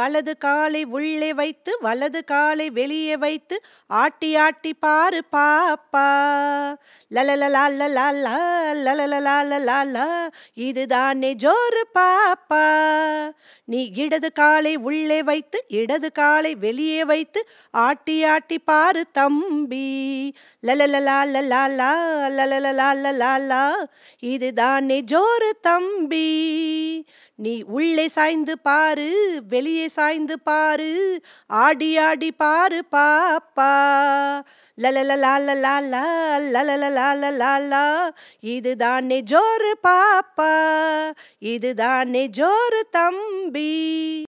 வலது காலை உள்ளே வைத்து வலது காலை வெளியே வைத்து ஆட்டி ஆட்டி பாரு பாப்பா லலலலாலலாலா இதுதானே ஜோரு பாப்பா நீ இடது காலை உள்ளே வைத்து இடது காலை வெளியே வைத்து ஆட்டி ஆட்டி பாரு தம்பி லலலலா லலலலாலலாலா இதுதானே ஜோரு தம்பி நீ உள்ளே சாய்ந்து பாரு வெளியே அப்படியே சாய்ந்து பாரு ஆடி ஆடி பாரு பாப்பா லலலலாலலாலா இதுதானே ஜோரு பாப்பா இதுதானே ஜோரு தம்பி